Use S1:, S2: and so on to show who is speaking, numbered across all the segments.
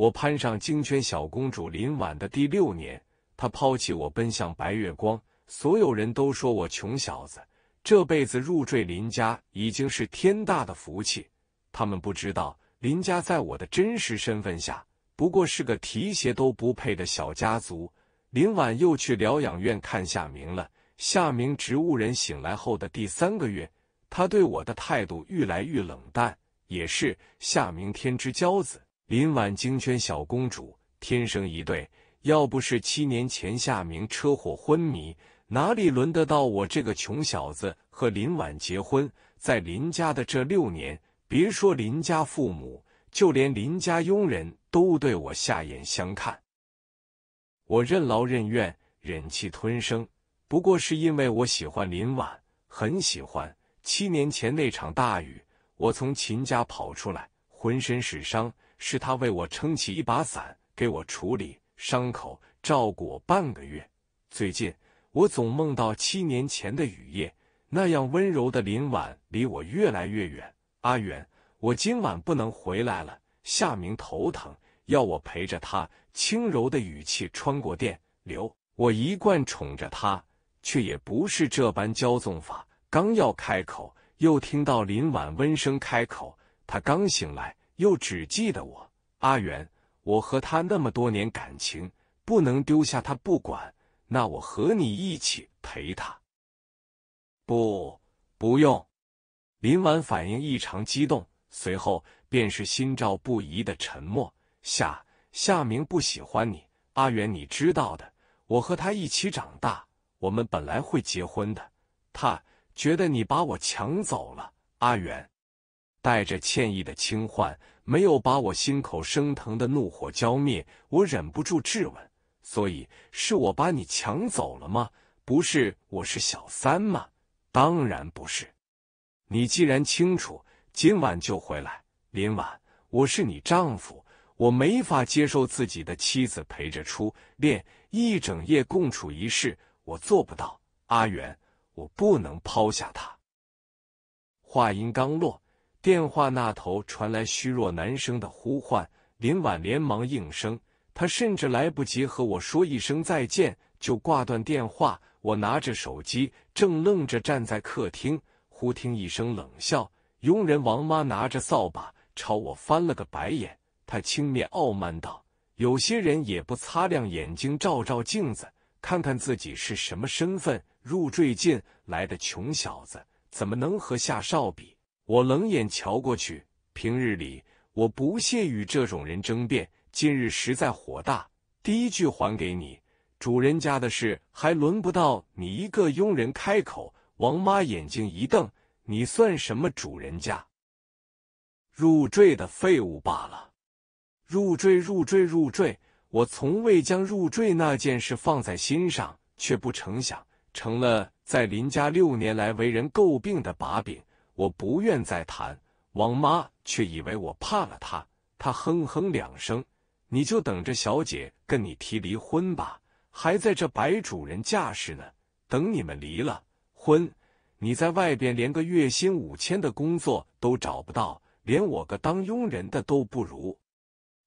S1: 我攀上京圈小公主林婉的第六年，她抛弃我奔向白月光。所有人都说我穷小子，这辈子入赘林家已经是天大的福气。他们不知道林家在我的真实身份下，不过是个提鞋都不配的小家族。林婉又去疗养院看夏明了。夏明植物人醒来后的第三个月，他对我的态度愈来愈冷淡。也是夏明天之骄子。林婉，京圈小公主，天生一对。要不是七年前夏明车祸昏迷，哪里轮得到我这个穷小子和林婉结婚？在林家的这六年，别说林家父母，就连林家佣人都对我下眼相看。我任劳任怨，忍气吞声，不过是因为我喜欢林婉，很喜欢。七年前那场大雨，我从秦家跑出来，浑身是伤。是他为我撑起一把伞，给我处理伤口，照顾我半个月。最近我总梦到七年前的雨夜，那样温柔的林婉离我越来越远。阿远，我今晚不能回来了。夏明头疼，要我陪着他。轻柔的语气穿过电流，我一贯宠着他，却也不是这般骄纵法。刚要开口，又听到林婉温声开口：“他刚醒来。”又只记得我阿元，我和他那么多年感情，不能丢下他不管。那我和你一起陪他。不，不用。林婉反应异常激动，随后便是心照不疑的沉默。夏夏明不喜欢你，阿元，你知道的。我和他一起长大，我们本来会结婚的。他觉得你把我抢走了，阿元。带着歉意的轻唤。没有把我心口生疼的怒火浇灭，我忍不住质问：“所以是我把你抢走了吗？不是，我是小三吗？当然不是。你既然清楚，今晚就回来。”林婉，我是你丈夫，我没法接受自己的妻子陪着出恋一整夜共处一室，我做不到。阿元，我不能抛下他。话音刚落。电话那头传来虚弱男声的呼唤，林婉连忙应声。他甚至来不及和我说一声再见，就挂断电话。我拿着手机，正愣着站在客厅，忽听一声冷笑。佣人王妈拿着扫把朝我翻了个白眼，她轻蔑傲慢道：“有些人也不擦亮眼睛，照照镜子，看看自己是什么身份。入赘进来的穷小子，怎么能和夏少比？”我冷眼瞧过去，平日里我不屑与这种人争辩，今日实在火大。第一句还给你，主人家的事还轮不到你一个佣人开口。王妈眼睛一瞪：“你算什么主人家？入赘的废物罢了。入赘，入赘，入赘！我从未将入赘那件事放在心上，却不成想成了在林家六年来为人诟病的把柄。”我不愿再谈，王妈却以为我怕了她。她哼哼两声，你就等着小姐跟你提离婚吧。还在这摆主人架势呢，等你们离了婚，你在外边连个月薪五千的工作都找不到，连我个当佣人的都不如。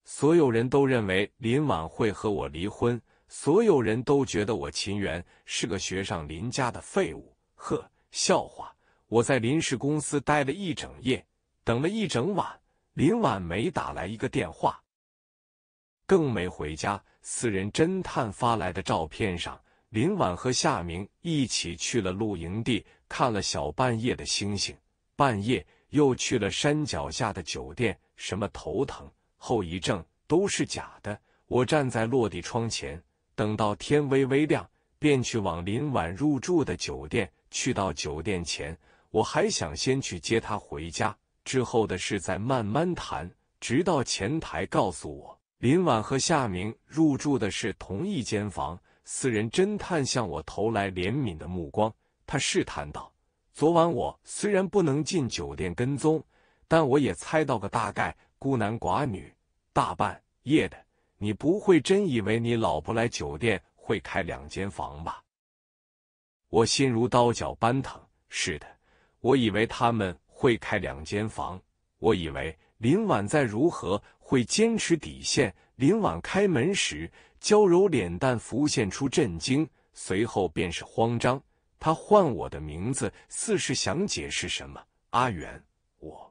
S1: 所有人都认为林婉会和我离婚，所有人都觉得我秦源是个学上林家的废物。呵，笑话。我在临时公司待了一整夜，等了一整晚，林婉没打来一个电话，更没回家。私人侦探发来的照片上，林婉和夏明一起去了露营地，看了小半夜的星星，半夜又去了山脚下的酒店。什么头疼后遗症都是假的。我站在落地窗前，等到天微微亮，便去往林婉入住的酒店。去到酒店前。我还想先去接他回家，之后的事再慢慢谈。直到前台告诉我，林婉和夏明入住的是同一间房。私人侦探向我投来怜悯的目光，他试探道：“昨晚我虽然不能进酒店跟踪，但我也猜到个大概。孤男寡女，大半夜的，你不会真以为你老婆来酒店会开两间房吧？”我心如刀绞般疼。是的。我以为他们会开两间房，我以为林婉再如何会坚持底线。林婉开门时，娇柔脸蛋浮现出震惊，随后便是慌张。他唤我的名字，似是想解释什么。阿元，我，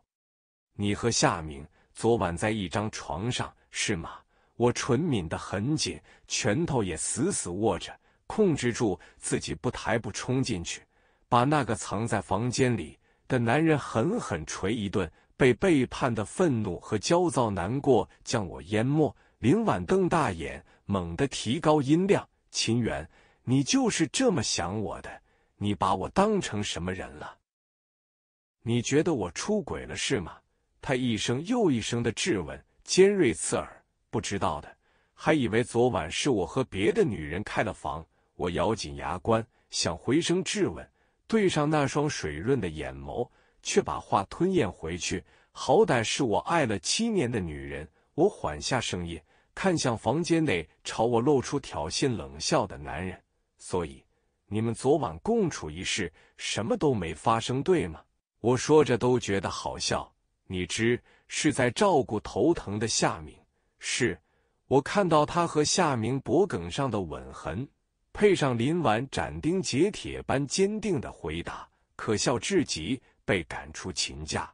S1: 你和夏明昨晚在一张床上是吗？我唇抿得很紧，拳头也死死握着，控制住自己，不抬不冲进去。把那个藏在房间里的男人狠狠捶一顿。被背叛的愤怒和焦躁难过将我淹没。林婉瞪大眼，猛地提高音量：“秦源，你就是这么想我的？你把我当成什么人了？你觉得我出轨了是吗？”他一声又一声的质问，尖锐刺耳。不知道的还以为昨晚是我和别的女人开了房。我咬紧牙关，想回声质问。对上那双水润的眼眸，却把话吞咽回去。好歹是我爱了七年的女人，我缓下声音，看向房间内朝我露出挑衅冷笑的男人。所以你们昨晚共处一室，什么都没发生，对吗？我说着都觉得好笑。你知是在照顾头疼的夏明，是我看到他和夏明脖颈上的吻痕。配上林婉斩钉截铁般坚定的回答，可笑至极，被赶出秦家。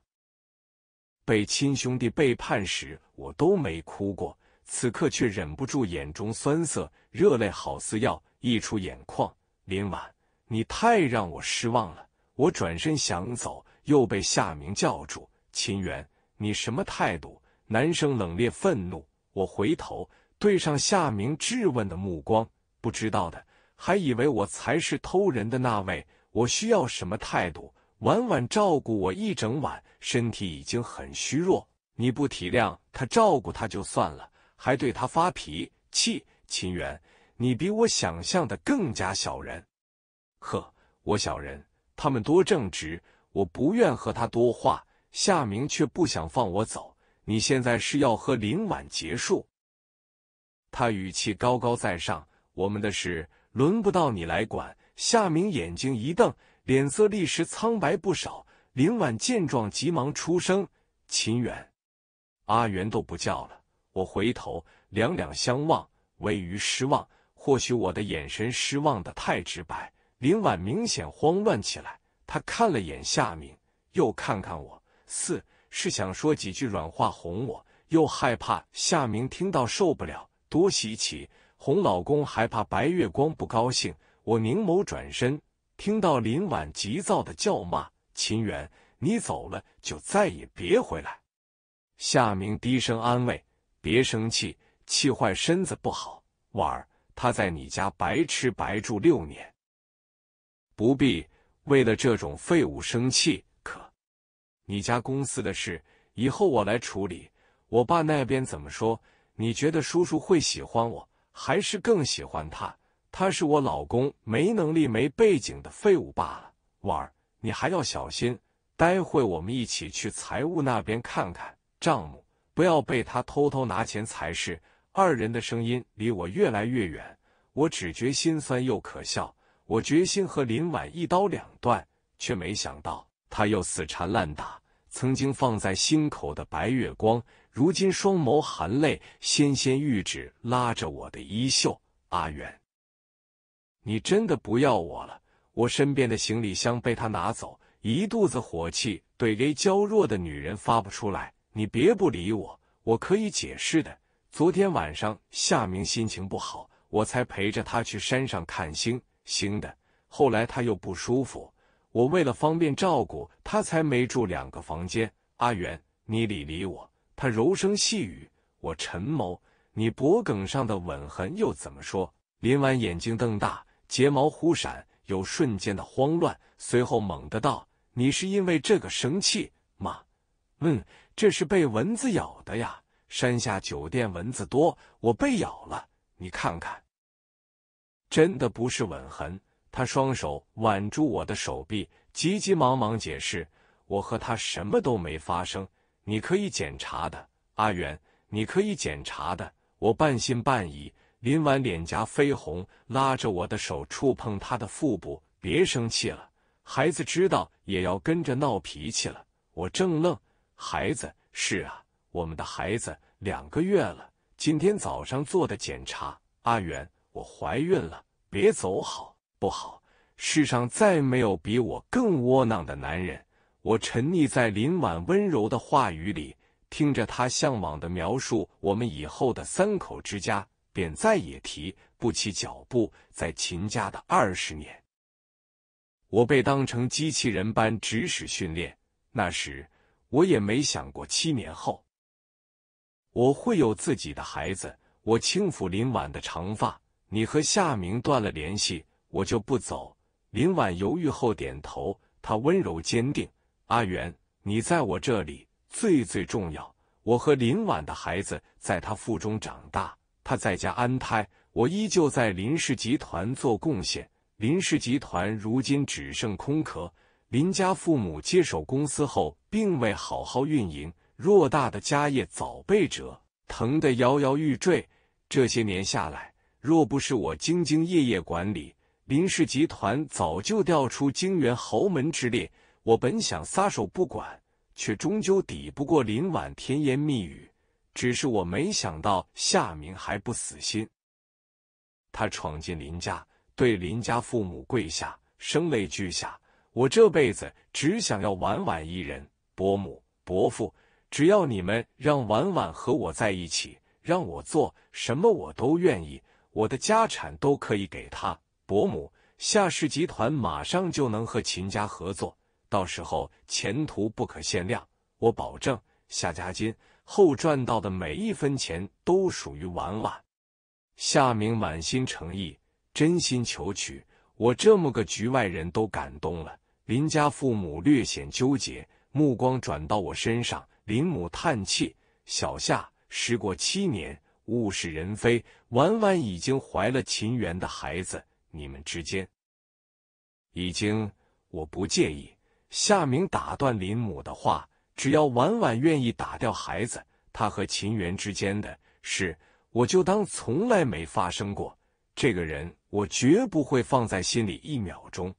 S1: 被亲兄弟背叛时，我都没哭过，此刻却忍不住眼中酸涩，热泪好似要溢出眼眶。林婉，你太让我失望了！我转身想走，又被夏明叫住。秦源，你什么态度？男生冷冽愤怒。我回头，对上夏明质问的目光，不知道的。还以为我才是偷人的那位，我需要什么态度？晚晚照顾我一整晚，身体已经很虚弱，你不体谅他照顾他就算了，还对他发脾气。秦源，你比我想象的更加小人。呵，我小人？他们多正直，我不愿和他多话。夏明却不想放我走。你现在是要和林婉结束？他语气高高在上，我们的事。轮不到你来管！夏明眼睛一瞪，脸色立时苍白不少。林婉见状，急忙出声：“秦远，阿元都不叫了。”我回头，两两相望，微于失望。或许我的眼神失望的太直白，林婉明显慌乱起来。他看了眼夏明，又看看我，四是想说几句软话哄我，又害怕夏明听到受不了，多稀奇。哄老公还怕白月光不高兴？我凝眸转身，听到林婉急躁的叫骂：“秦源，你走了就再也别回来。”夏明低声安慰：“别生气，气坏身子不好。”婉儿，他在你家白吃白住六年，不必为了这种废物生气。可你家公司的事，以后我来处理。我爸那边怎么说？你觉得叔叔会喜欢我？还是更喜欢他，他是我老公，没能力、没背景的废物罢了。婉儿，你还要小心，待会我们一起去财务那边看看账目，不要被他偷偷拿钱才是。二人的声音离我越来越远，我只觉心酸又可笑。我决心和林婉一刀两断，却没想到他又死缠烂打。曾经放在心口的白月光。如今双眸含泪，纤纤玉指拉着我的衣袖：“阿元，你真的不要我了？”我身边的行李箱被他拿走，一肚子火气对 A 娇弱的女人发不出来。你别不理我，我可以解释的。昨天晚上夏明心情不好，我才陪着他去山上看星星的。后来他又不舒服，我为了方便照顾他，才没住两个房间。阿元，你理理我。他柔声细语：“我陈某，你脖颈上的吻痕又怎么说？”林婉眼睛瞪大，睫毛忽闪，有瞬间的慌乱，随后猛地道：“你是因为这个生气吗？”“嗯，这是被蚊子咬的呀。山下酒店蚊子多，我被咬了。你看看，真的不是吻痕。”他双手挽住我的手臂，急急忙忙解释：“我和他什么都没发生。”你可以检查的，阿远，你可以检查的。我半信半疑，林婉脸颊绯红，拉着我的手触碰她的腹部。别生气了，孩子知道也要跟着闹脾气了。我正愣，孩子是啊，我们的孩子两个月了，今天早上做的检查。阿远，我怀孕了，别走，好不好？世上再没有比我更窝囊的男人。我沉溺在林婉温柔的话语里，听着她向往的描述，我们以后的三口之家，便再也提不起脚步。在秦家的二十年，我被当成机器人般指使训练。那时我也没想过，七年后我会有自己的孩子。我轻抚林婉的长发：“你和夏明断了联系，我就不走。”林婉犹豫后点头，她温柔坚定。阿元，你在我这里最最重要。我和林婉的孩子在他腹中长大，他在家安胎，我依旧在林氏集团做贡献。林氏集团如今只剩空壳，林家父母接手公司后，并未好好运营，偌大的家业早被折，疼得摇摇欲坠。这些年下来，若不是我兢兢业业管理，林氏集团早就掉出京元豪门之列。我本想撒手不管，却终究抵不过林婉甜言蜜语。只是我没想到夏明还不死心，他闯进林家，对林家父母跪下，声泪俱下。我这辈子只想要婉婉一人，伯母、伯父，只要你们让婉婉和我在一起，让我做什么我都愿意，我的家产都可以给他。伯母，夏氏集团马上就能和秦家合作。到时候前途不可限量，我保证，夏家今后赚到的每一分钱都属于婉婉。夏明满心诚意，真心求娶，我这么个局外人都感动了。林家父母略显纠结，目光转到我身上。林母叹气：“小夏，时过七年，物是人非，婉婉已经怀了秦源的孩子，你们之间已经……我不介意。”夏明打断林母的话：“只要婉婉愿意打掉孩子，他和秦源之间的事，我就当从来没发生过。这个人，我绝不会放在心里一秒钟。”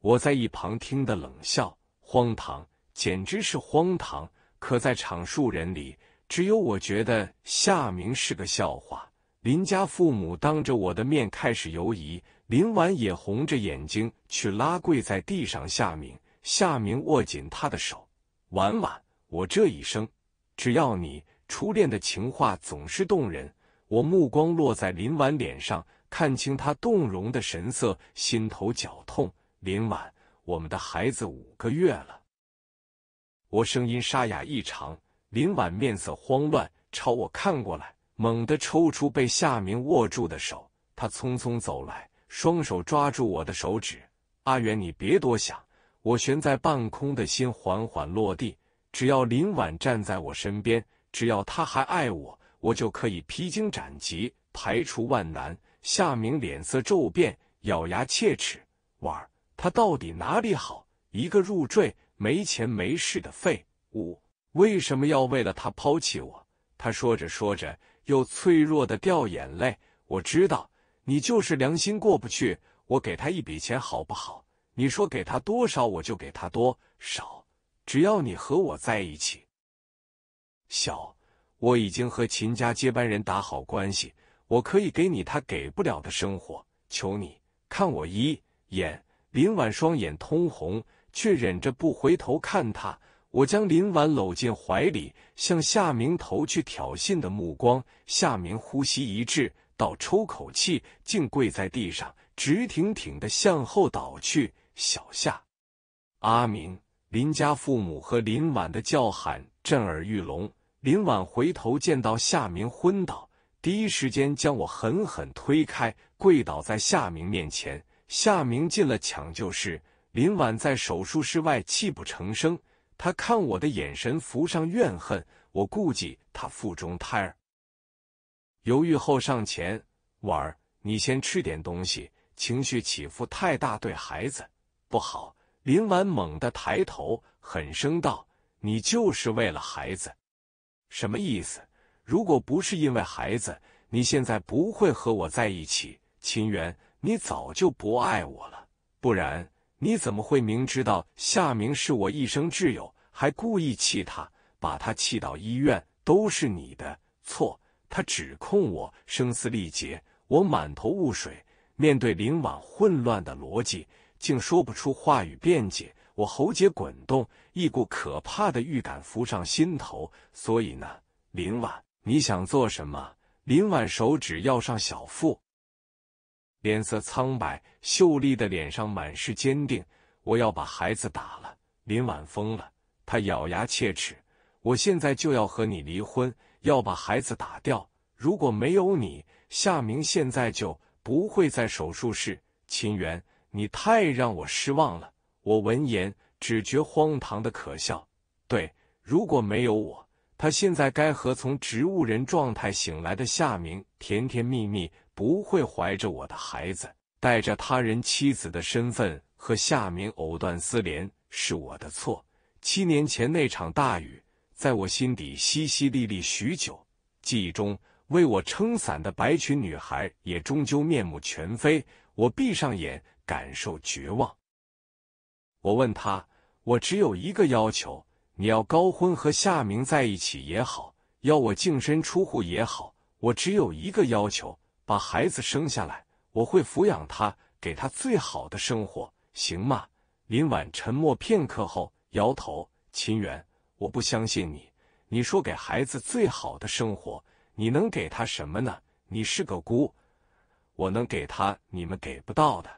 S1: 我在一旁听得冷笑：“荒唐，简直是荒唐！”可在场数人里，只有我觉得夏明是个笑话。林家父母当着我的面开始犹疑，林婉也红着眼睛去拉跪在地上夏明。夏明握紧他的手，婉婉，我这一生只要你。初恋的情话总是动人。我目光落在林婉脸上，看清她动容的神色，心头绞痛。林婉，我们的孩子五个月了。我声音沙哑异常。林婉面色慌乱，朝我看过来，猛地抽出被夏明握住的手。他匆匆走来，双手抓住我的手指。阿远，你别多想。我悬在半空的心缓缓落地。只要林婉站在我身边，只要她还爱我，我就可以披荆斩棘，排除万难。夏明脸色骤变，咬牙切齿：“婉，他到底哪里好？一个入赘、没钱、没势的废物，为什么要为了他抛弃我？”他说着说着，又脆弱的掉眼泪。我知道，你就是良心过不去。我给他一笔钱，好不好？你说给他多少，我就给他多少，只要你和我在一起。小，我已经和秦家接班人打好关系，我可以给你他给不了的生活。求你看我一眼。林婉双眼通红，却忍着不回头看他。我将林婉搂进怀里，向夏明投去挑衅的目光。夏明呼吸一滞，到抽口气，竟跪在地上，直挺挺的向后倒去。小夏，阿明，林家父母和林婉的叫喊震耳欲聋。林婉回头见到夏明昏倒，第一时间将我狠狠推开，跪倒在夏明面前。夏明进了抢救室，林婉在手术室外泣不成声。他看我的眼神浮上怨恨。我顾忌他腹中胎儿，犹豫后上前：“婉儿，你先吃点东西，情绪起伏太大，对孩子。”不好！林婉猛地抬头，狠声道：“你就是为了孩子，什么意思？如果不是因为孩子，你现在不会和我在一起。秦源，你早就不爱我了，不然你怎么会明知道夏明是我一生挚友，还故意气他，把他气到医院？都是你的错！他指控我，声嘶力竭，我满头雾水，面对林婉混乱的逻辑。”竟说不出话语辩解，我喉结滚动，一股可怕的预感浮上心头。所以呢，林婉，你想做什么？林婉手指要上小腹，脸色苍白，秀丽的脸上满是坚定。我要把孩子打了。林婉疯了，她咬牙切齿。我现在就要和你离婚，要把孩子打掉。如果没有你，夏明现在就不会在手术室。秦源。你太让我失望了。我闻言只觉荒唐的可笑。对，如果没有我，他现在该和从植物人状态醒来的夏明甜甜蜜蜜，不会怀着我的孩子，带着他人妻子的身份和夏明藕断丝连。是我的错。七年前那场大雨，在我心底淅淅沥沥许久，记忆中为我撑伞的白裙女孩也终究面目全非。我闭上眼。感受绝望，我问他：“我只有一个要求，你要高婚和夏明在一起也好，要我净身出户也好，我只有一个要求，把孩子生下来，我会抚养他，给他最好的生活，行吗？”林婉沉默片刻后摇头：“秦源，我不相信你。你说给孩子最好的生活，你能给他什么呢？你是个孤，我能给他你们给不到的。”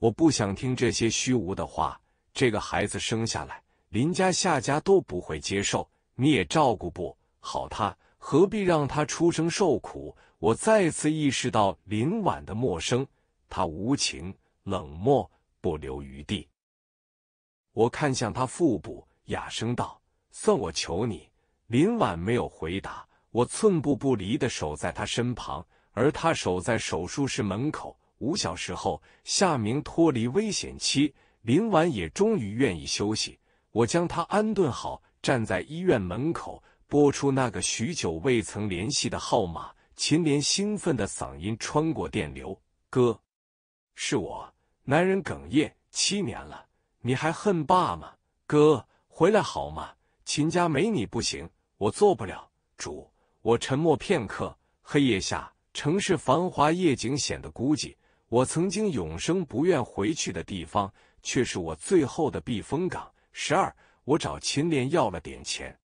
S1: 我不想听这些虚无的话。这个孩子生下来，林家、下家都不会接受，你也照顾不好他，何必让他出生受苦？我再次意识到林婉的陌生，他无情、冷漠、不留余地。我看向他腹部，哑声道：“算我求你。”林婉没有回答。我寸步不离的守在他身旁，而他守在手术室门口。五小时后，夏明脱离危险期，林婉也终于愿意休息。我将他安顿好，站在医院门口，拨出那个许久未曾联系的号码。秦莲兴奋的嗓音穿过电流：“哥，是我。”男人哽咽：“七年了，你还恨爸吗？哥，回来好吗？秦家没你不行，我做不了主。”我沉默片刻。黑夜下，城市繁华夜景显得孤寂。我曾经永生不愿回去的地方，却是我最后的避风港。十二，我找秦莲要了点钱，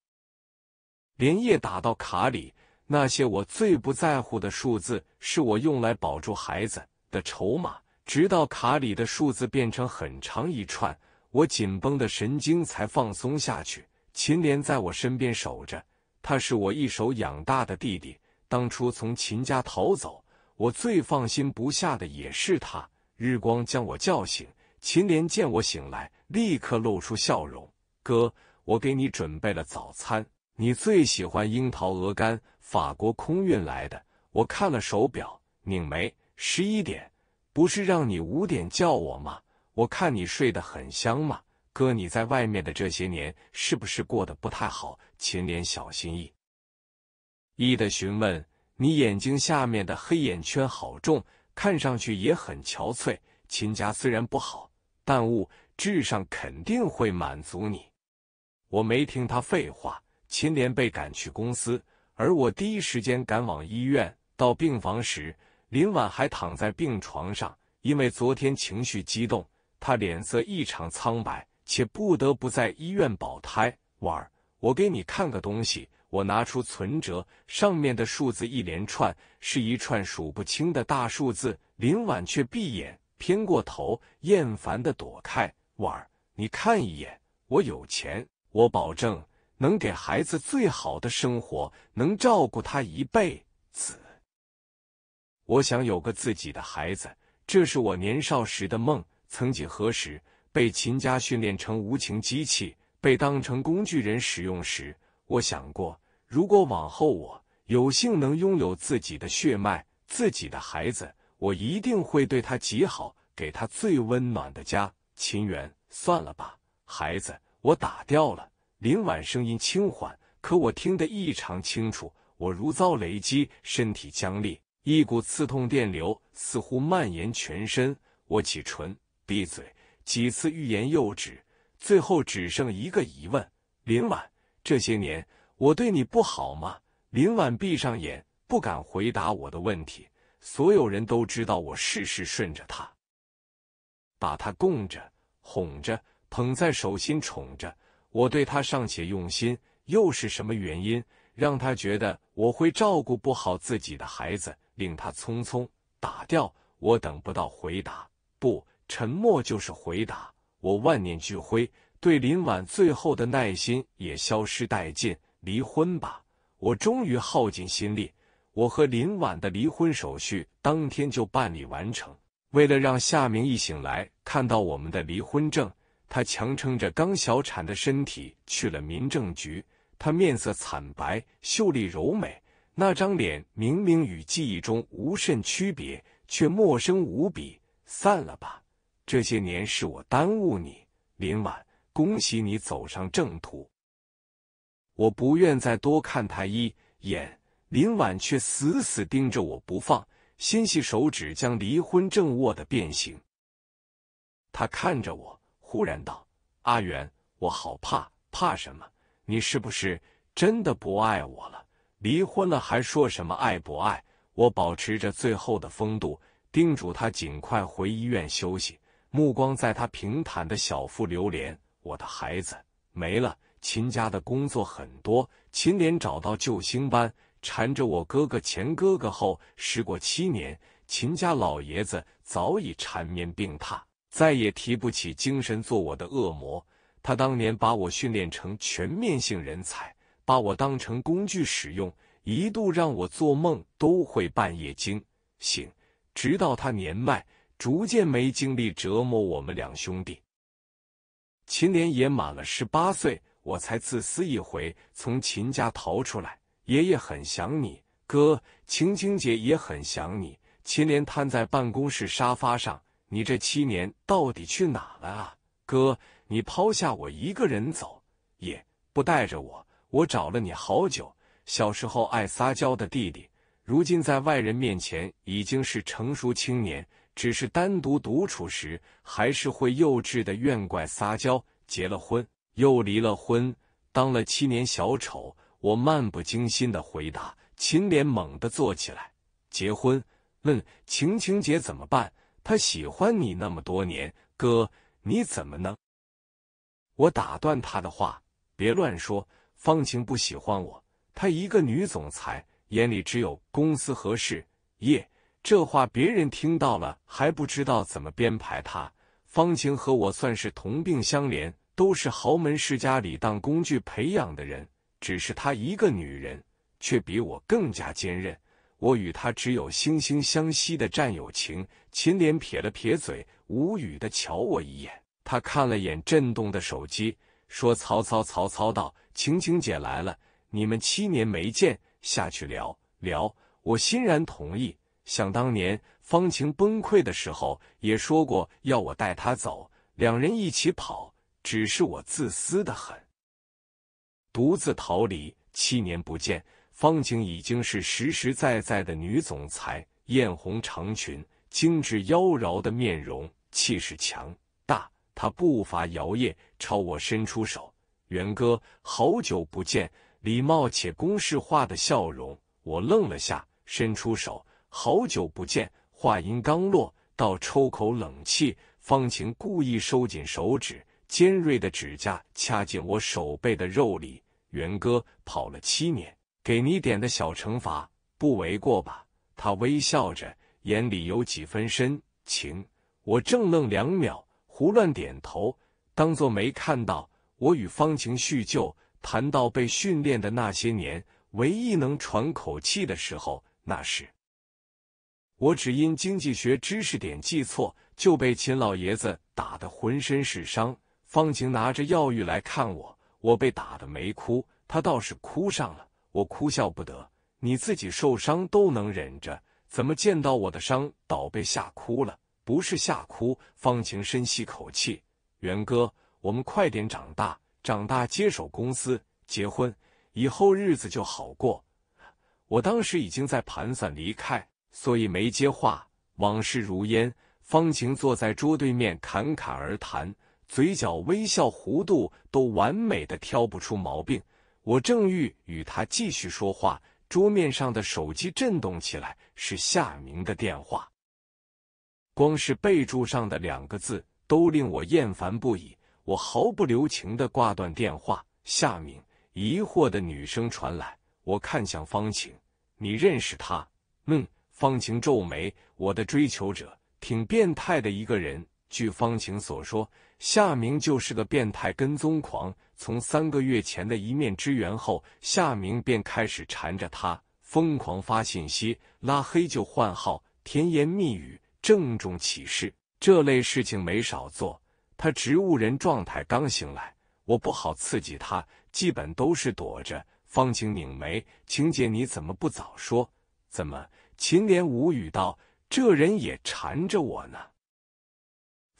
S1: 连夜打到卡里。那些我最不在乎的数字，是我用来保住孩子的筹码。直到卡里的数字变成很长一串，我紧绷的神经才放松下去。秦莲在我身边守着，他是我一手养大的弟弟。当初从秦家逃走。我最放心不下的也是他。日光将我叫醒，秦莲见我醒来，立刻露出笑容：“哥，我给你准备了早餐，你最喜欢樱桃鹅肝，法国空运来的。我看了手表，拧眉，十一点，不是让你五点叫我吗？我看你睡得很香嘛，哥，你在外面的这些年，是不是过得不太好？”秦莲小心翼翼的询问。你眼睛下面的黑眼圈好重，看上去也很憔悴。秦家虽然不好，但物质上肯定会满足你。我没听他废话。秦莲被赶去公司，而我第一时间赶往医院。到病房时，林婉还躺在病床上，因为昨天情绪激动，她脸色异常苍白，且不得不在医院保胎。婉儿，我给你看个东西。我拿出存折，上面的数字一连串，是一串数不清的大数字。林婉却闭眼，偏过头，厌烦的躲开。婉儿，你看一眼，我有钱，我保证能给孩子最好的生活，能照顾他一辈子。我想有个自己的孩子，这是我年少时的梦。曾几何时，被秦家训练成无情机器，被当成工具人使用时，我想过。如果往后我有幸能拥有自己的血脉、自己的孩子，我一定会对他极好，给他最温暖的家。秦源，算了吧，孩子，我打掉了。林婉声音轻缓，可我听得异常清楚。我如遭雷击，身体僵立，一股刺痛电流似乎蔓延全身。我启唇，闭嘴，几次欲言又止，最后只剩一个疑问：林婉，这些年。我对你不好吗？林婉闭上眼，不敢回答我的问题。所有人都知道我事事顺着他，把他供着、哄着、捧在手心宠着。我对他尚且用心，又是什么原因让他觉得我会照顾不好自己的孩子，令他匆匆打掉？我等不到回答，不，沉默就是回答。我万念俱灰，对林婉最后的耐心也消失殆尽。离婚吧！我终于耗尽心力，我和林婉的离婚手续当天就办理完成。为了让夏明一醒来看到我们的离婚证，他强撑着刚小产的身体去了民政局。他面色惨白，秀丽柔美，那张脸明明与记忆中无甚区别，却陌生无比。散了吧，这些年是我耽误你，林婉，恭喜你走上正途。我不愿再多看他一眼，林婉却死死盯着我不放，纤细手指将离婚证握得变形。他看着我，忽然道：“阿远，我好怕，怕什么？你是不是真的不爱我了？离婚了还说什么爱不爱？”我保持着最后的风度，叮嘱他尽快回医院休息，目光在他平坦的小腹流连。我的孩子没了。秦家的工作很多，秦莲找到救星班，缠着我哥哥前哥哥后。时过七年，秦家老爷子早已缠绵病榻，再也提不起精神做我的恶魔。他当年把我训练成全面性人才，把我当成工具使用，一度让我做梦都会半夜惊醒。直到他年迈，逐渐没精力折磨我们两兄弟。秦莲也满了十八岁。我才自私一回，从秦家逃出来。爷爷很想你，哥，晴晴姐也很想你。秦莲瘫在办公室沙发上，你这七年到底去哪了啊？哥，你抛下我一个人走，也不带着我。我找了你好久。小时候爱撒娇的弟弟，如今在外人面前已经是成熟青年，只是单独独处时还是会幼稚的怨怪撒娇。结了婚。又离了婚，当了七年小丑。我漫不经心的回答。秦莲猛地坐起来，结婚？问晴晴姐怎么办？她喜欢你那么多年，哥你怎么能？我打断他的话，别乱说。方晴不喜欢我，她一个女总裁，眼里只有公司和事业。这话别人听到了还不知道怎么编排她。方晴和我算是同病相怜。都是豪门世家里当工具培养的人，只是她一个女人，却比我更加坚韧。我与她只有惺惺相惜的战友情。秦莲撇了撇嘴，无语的瞧我一眼。他看了眼震动的手机，说：“曹操，曹操道，晴晴姐来了，你们七年没见，下去聊聊。”我欣然同意。想当年，方晴崩溃的时候，也说过要我带她走，两人一起跑。只是我自私的很，独自逃离。七年不见，方晴已经是实实在在的女总裁，艳红长裙，精致妖娆的面容，气势强大。她步伐摇曳，朝我伸出手：“元哥，好久不见。”礼貌且公式化的笑容。我愣了下，伸出手：“好久不见。”话音刚落，到抽口冷气。方晴故意收紧手指。尖锐的指甲掐进我手背的肉里。元哥跑了七年，给你点的小惩罚不为过吧？他微笑着，眼里有几分深情。我正愣两秒，胡乱点头，当作没看到。我与方晴叙旧，谈到被训练的那些年，唯一能喘口气的时候，那是我只因经济学知识点记错，就被秦老爷子打得浑身是伤。方晴拿着药浴来看我，我被打的没哭，他倒是哭上了，我哭笑不得。你自己受伤都能忍着，怎么见到我的伤倒被吓哭了？不是吓哭。方晴深吸口气：“元哥，我们快点长大，长大接手公司，结婚，以后日子就好过。”我当时已经在盘算离开，所以没接话。往事如烟。方晴坐在桌对面，侃侃而谈。嘴角微笑弧度都完美的挑不出毛病。我正欲与他继续说话，桌面上的手机震动起来，是夏明的电话。光是备注上的两个字都令我厌烦不已。我毫不留情的挂断电话。夏明疑惑的女声传来，我看向方晴：“你认识他？”“嗯。”方晴皱眉：“我的追求者，挺变态的一个人。”据方晴所说。夏明就是个变态跟踪狂，从三个月前的一面之缘后，夏明便开始缠着他，疯狂发信息、拉黑就换号、甜言蜜语、郑重其事，这类事情没少做。他植物人状态刚醒来，我不好刺激他，基本都是躲着。方晴拧眉：“晴姐，你怎么不早说？怎么？”秦莲无语道：“这人也缠着我呢。”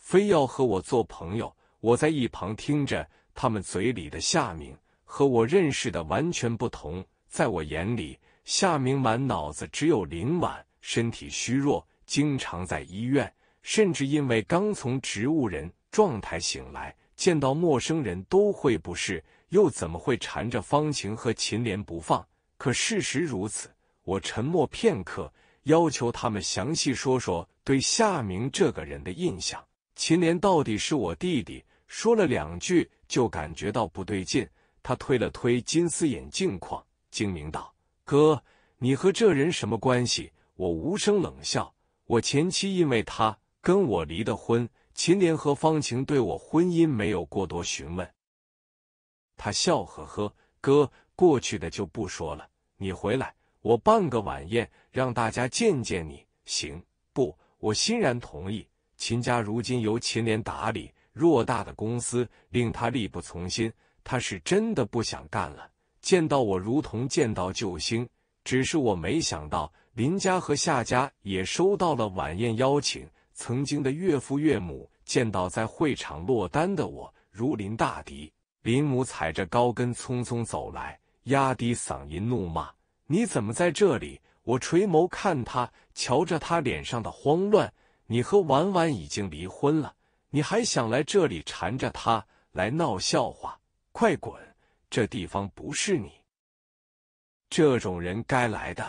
S1: 非要和我做朋友，我在一旁听着他们嘴里的夏明和我认识的完全不同。在我眼里，夏明满脑子只有林婉，身体虚弱，经常在医院，甚至因为刚从植物人状态醒来，见到陌生人都会不适，又怎么会缠着方晴和秦莲不放？可事实如此。我沉默片刻，要求他们详细说说对夏明这个人的印象。秦莲到底是我弟弟，说了两句就感觉到不对劲。他推了推金丝眼镜框，精明道：“哥，你和这人什么关系？”我无声冷笑：“我前妻因为他跟我离的婚。”秦莲和方晴对我婚姻没有过多询问。他笑呵呵：“哥，过去的就不说了。你回来，我办个晚宴，让大家见见你，行不？”我欣然同意。秦家如今由秦莲打理，偌大的公司令他力不从心，他是真的不想干了。见到我，如同见到救星。只是我没想到，林家和夏家也收到了晚宴邀请。曾经的岳父岳母见到在会场落单的我，如临大敌。林母踩着高跟匆匆走来，压低嗓音怒骂：“你怎么在这里？”我垂眸看他，瞧着他脸上的慌乱。你和婉婉已经离婚了，你还想来这里缠着他来闹笑话？快滚！这地方不是你这种人该来的。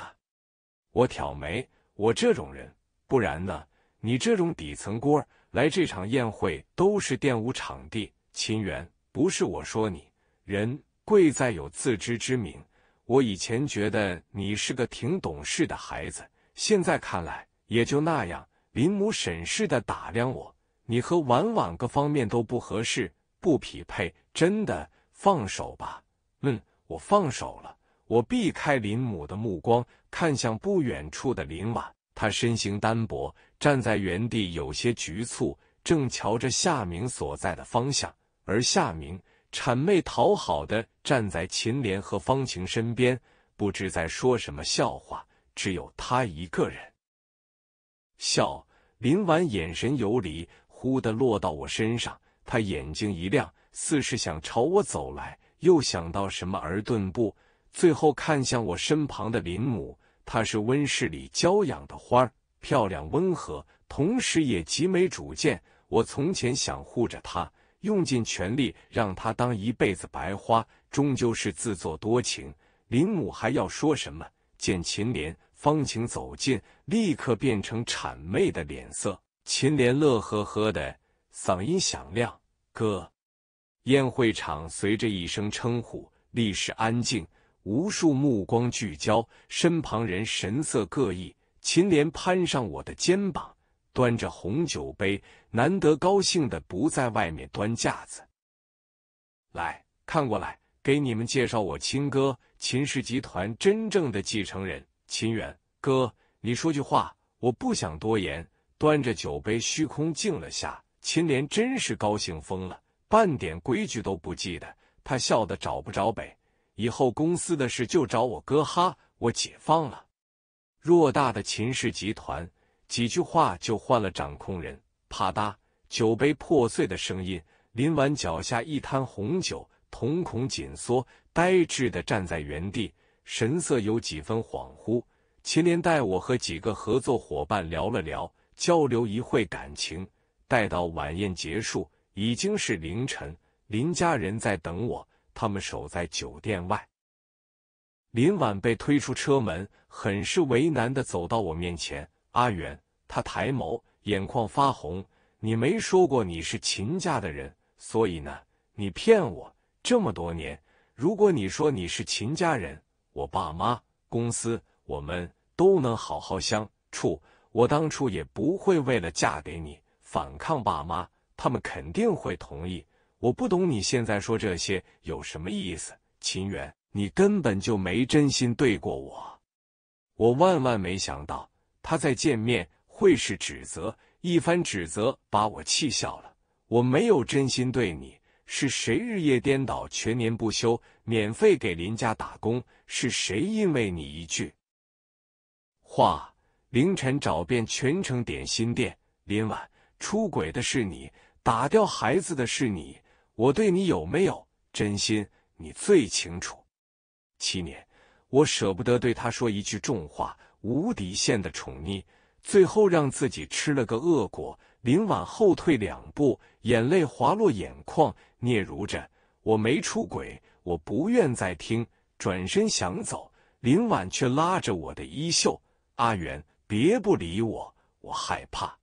S1: 我挑眉，我这种人，不然呢？你这种底层官来这场宴会，都是玷污场地。秦源，不是我说你，人贵在有自知之明。我以前觉得你是个挺懂事的孩子，现在看来也就那样。林母审视的打量我，你和婉婉各方面都不合适，不匹配，真的放手吧。嗯，我放手了。我避开林母的目光，看向不远处的林婉，她身形单薄，站在原地有些局促，正瞧着夏明所在的方向。而夏明谄媚讨好的站在秦莲和方晴身边，不知在说什么笑话，只有他一个人笑。林婉眼神游离，忽地落到我身上，她眼睛一亮，似是想朝我走来，又想到什么而顿步，最后看向我身旁的林母。她是温室里娇养的花儿，漂亮温和，同时也极没主见。我从前想护着她，用尽全力让她当一辈子白花，终究是自作多情。林母还要说什么？见秦莲。方晴走近，立刻变成谄媚的脸色。秦莲乐呵呵的，嗓音响亮：“哥！”宴会场随着一声称呼，立时安静，无数目光聚焦，身旁人神色各异。秦莲攀上我的肩膀，端着红酒杯，难得高兴的不在外面端架子。来看过来，给你们介绍我亲哥，秦氏集团真正的继承人。秦远哥，你说句话，我不想多言。端着酒杯，虚空静了下。秦莲真是高兴疯了，半点规矩都不记得。他笑得找不着北。以后公司的事就找我哥哈，我解放了。偌大的秦氏集团，几句话就换了掌控人。啪嗒，酒杯破碎的声音。林婉脚下一滩红酒，瞳孔紧缩，呆滞的站在原地。神色有几分恍惚。秦莲带我和几个合作伙伴聊了聊，交流一会感情。待到晚宴结束，已经是凌晨。林家人在等我，他们守在酒店外。林婉被推出车门，很是为难的走到我面前。阿远，他抬眸，眼眶发红。你没说过你是秦家的人，所以呢，你骗我这么多年。如果你说你是秦家人，我爸妈、公司，我们都能好好相处。我当初也不会为了嫁给你反抗爸妈，他们肯定会同意。我不懂你现在说这些有什么意思，秦源，你根本就没真心对过我。我万万没想到，他再见面会是指责，一番指责把我气笑了。我没有真心对你。是谁日夜颠倒，全年不休，免费给林家打工？是谁因为你一句话，凌晨找遍全城点心店？林婉出轨的是你，打掉孩子的是你，我对你有没有真心，你最清楚。七年，我舍不得对他说一句重话，无底线的宠溺，最后让自己吃了个恶果。林婉后退两步，眼泪滑落眼眶。嗫嚅着，我没出轨，我不愿再听。转身想走，林婉却拉着我的衣袖：“阿远，别不理我，我害怕。”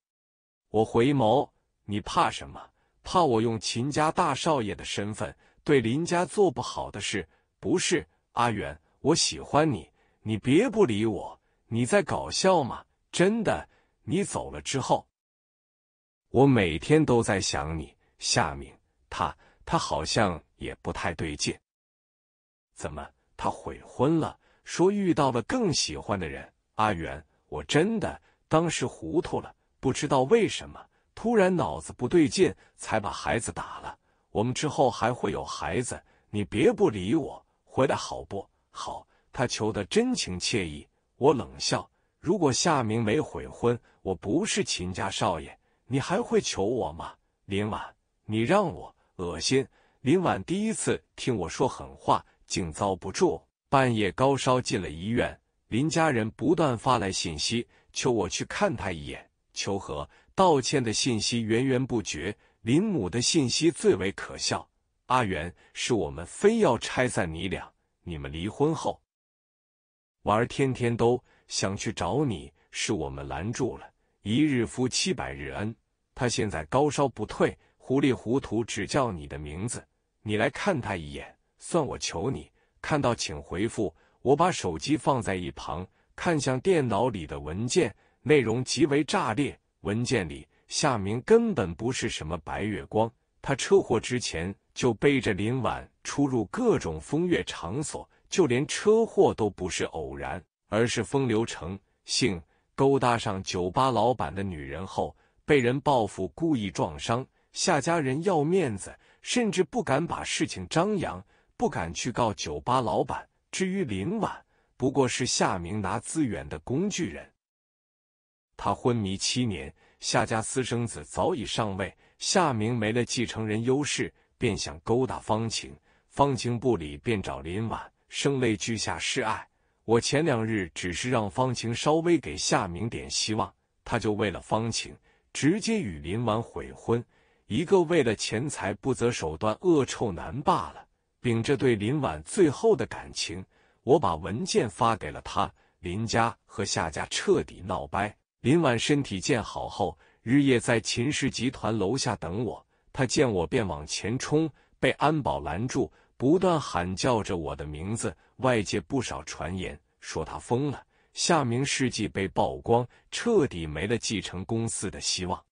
S1: 我回眸：“你怕什么？怕我用秦家大少爷的身份对林家做不好的事？不是，阿远，我喜欢你，你别不理我。你在搞笑吗？真的，你走了之后，我每天都在想你，夏明。”他他好像也不太对劲，怎么他悔婚了？说遇到了更喜欢的人。阿元，我真的当时糊涂了，不知道为什么突然脑子不对劲，才把孩子打了。我们之后还会有孩子，你别不理我，回来好不好？他求得真情切意，我冷笑。如果夏明没悔婚，我不是秦家少爷，你还会求我吗？林婉，你让我。恶心！林婉第一次听我说狠话，竟遭不住，半夜高烧进了医院。林家人不断发来信息，求我去看他一眼，求和、道歉的信息源源不绝。林母的信息最为可笑：“阿元，是我们非要拆散你俩，你们离婚后，婉儿天天都想去找你，是我们拦住了。一日夫妻百日恩，他现在高烧不退。”糊里糊涂只叫你的名字，你来看他一眼，算我求你。看到请回复。我把手机放在一旁，看向电脑里的文件，内容极为炸裂。文件里夏明根本不是什么白月光，他车祸之前就背着林婉出入各种风月场所，就连车祸都不是偶然，而是风流成性，勾搭上酒吧老板的女人后，被人报复，故意撞伤。夏家人要面子，甚至不敢把事情张扬，不敢去告酒吧老板。至于林婉，不过是夏明拿资源的工具人。他昏迷七年，夏家私生子早已上位，夏明没了继承人优势，便想勾搭方晴。方晴不理，便找林婉，声泪俱下示爱。我前两日只是让方晴稍微给夏明点希望，他就为了方晴，直接与林婉悔婚。一个为了钱财不择手段恶臭男罢了。秉着对林婉最后的感情，我把文件发给了他。林家和夏家彻底闹掰。林婉身体见好后，日夜在秦氏集团楼下等我。他见我便往前冲，被安保拦住，不断喊叫着我的名字。外界不少传言说他疯了，夏明事迹被曝光，彻底没了继承公司的希望。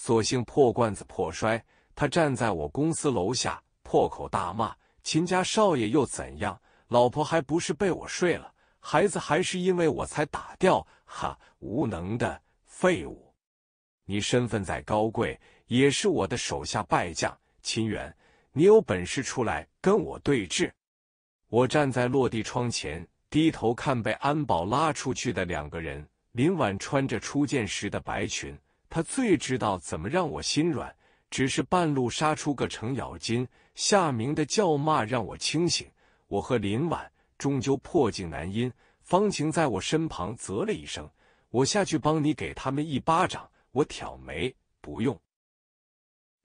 S1: 索性破罐子破摔，他站在我公司楼下破口大骂：“秦家少爷又怎样？老婆还不是被我睡了？孩子还是因为我才打掉？哈，无能的废物！你身份再高贵，也是我的手下败将。”秦元，你有本事出来跟我对峙！我站在落地窗前，低头看被安保拉出去的两个人。林婉穿着初见时的白裙。他最知道怎么让我心软，只是半路杀出个程咬金。夏明的叫骂让我清醒。我和林婉终究破镜难姻。方晴在我身旁啧了一声，我下去帮你给他们一巴掌。我挑眉，不用。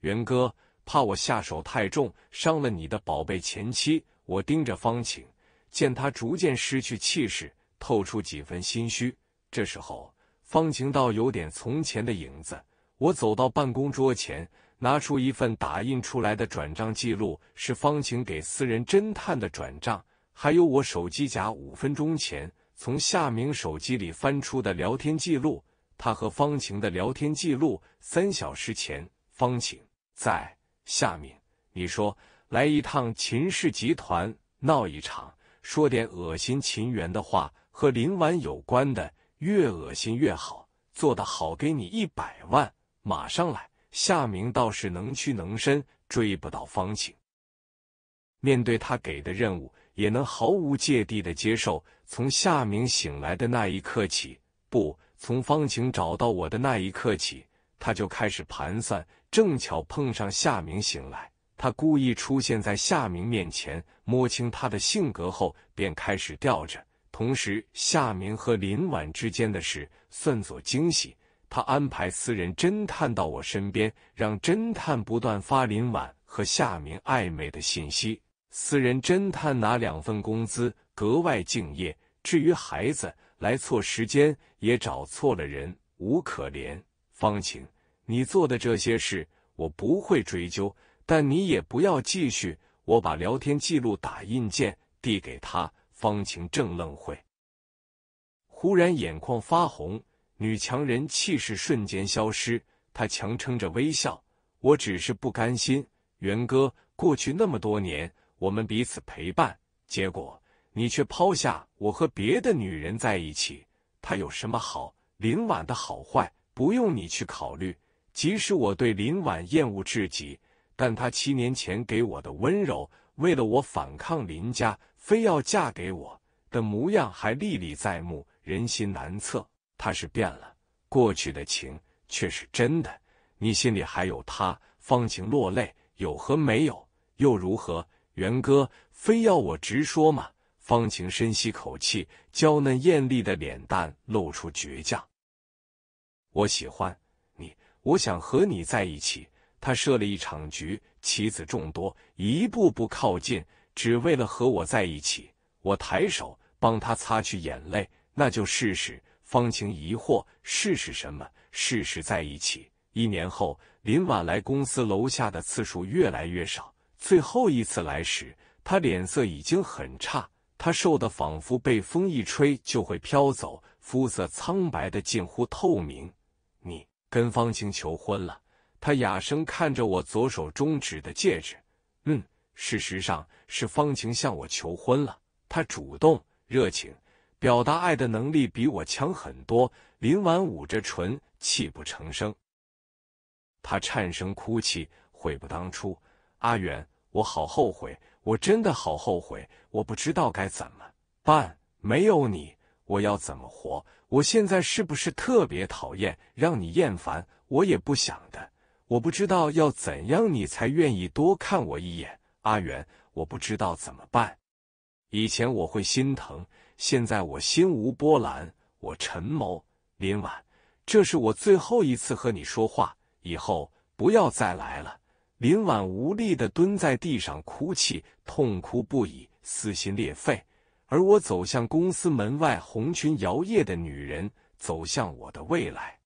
S1: 元哥怕我下手太重，伤了你的宝贝前妻。我盯着方晴，见他逐渐失去气势，透出几分心虚。这时候。方晴倒有点从前的影子。我走到办公桌前，拿出一份打印出来的转账记录，是方晴给私人侦探的转账，还有我手机夹五分钟前从夏明手机里翻出的聊天记录，他和方晴的聊天记录。三小时前，方晴在夏明，你说来一趟秦氏集团闹一场，说点恶心秦源的话，和林婉有关的。越恶心越好，做的好给你一百万，马上来。夏明倒是能屈能伸，追不到方晴。面对他给的任务，也能毫无芥蒂的接受。从夏明醒来的那一刻起，不，从方晴找到我的那一刻起，他就开始盘算。正巧碰上夏明醒来，他故意出现在夏明面前，摸清他的性格后，便开始吊着。同时，夏明和林婉之间的事算作惊喜。他安排私人侦探到我身边，让侦探不断发林婉和夏明暧昧的信息。私人侦探拿两份工资，格外敬业。至于孩子来错时间，也找错了人，无可怜。方晴，你做的这些事我不会追究，但你也不要继续。我把聊天记录打印件递给他。方晴正愣会，忽然眼眶发红，女强人气势瞬间消失。她强撑着微笑：“我只是不甘心，元哥，过去那么多年，我们彼此陪伴，结果你却抛下我和别的女人在一起。她有什么好？林婉的好坏不用你去考虑。即使我对林婉厌恶至极，但她七年前给我的温柔，为了我反抗林家。”非要嫁给我的模样还历历在目，人心难测。他是变了，过去的情却是真的。你心里还有他？方晴落泪，有何没有？又如何？元哥，非要我直说吗？方晴深吸口气，娇嫩艳丽的脸蛋露出倔强。我喜欢你，我想和你在一起。他设了一场局，棋子众多，一步步靠近。只为了和我在一起，我抬手帮他擦去眼泪。那就试试。方晴疑惑：“试试什么？试试在一起。”一年后，林婉来公司楼下的次数越来越少。最后一次来时，她脸色已经很差，她瘦得仿佛被风一吹就会飘走，肤色苍白的近乎透明。你跟方晴求婚了？他哑声看着我左手中指的戒指，嗯。事实上是方晴向我求婚了，她主动、热情，表达爱的能力比我强很多。林婉捂着唇，泣不成声，她颤声哭泣，悔不当初。阿远，我好后悔，我真的好后悔，我不知道该怎么办。没有你，我要怎么活？我现在是不是特别讨厌，让你厌烦？我也不想的，我不知道要怎样你才愿意多看我一眼。阿元，我不知道怎么办。以前我会心疼，现在我心无波澜。我陈默，林婉，这是我最后一次和你说话，以后不要再来了。林婉无力的蹲在地上哭泣，痛哭不已，撕心裂肺。而我走向公司门外，红裙摇曳的女人，走向我的未来。